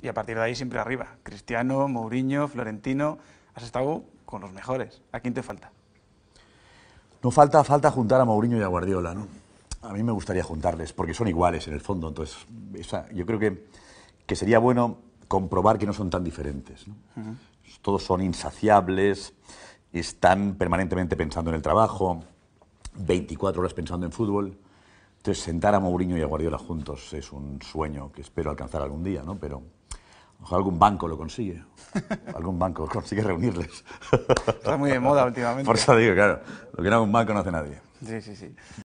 Y a partir de ahí siempre arriba. Cristiano, Mourinho, Florentino. Has estado con los mejores. ¿A quién te falta? No falta, falta juntar a Mourinho y a Guardiola, ¿no? A mí me gustaría juntarles, porque son iguales en el fondo. Entonces, yo creo que, que sería bueno comprobar que no son tan diferentes. Todos son insaciables, están permanentemente pensando en el trabajo, 24 horas pensando en fútbol. Entonces, sentar a Mourinho y a Guardiola juntos es un sueño que espero alcanzar algún día, ¿no? Pero ojalá algún banco lo consigue. Algún banco consigue reunirles. Está muy de moda últimamente. Por eso digo, claro, lo que no un banco no hace nadie. Sí, sí, sí.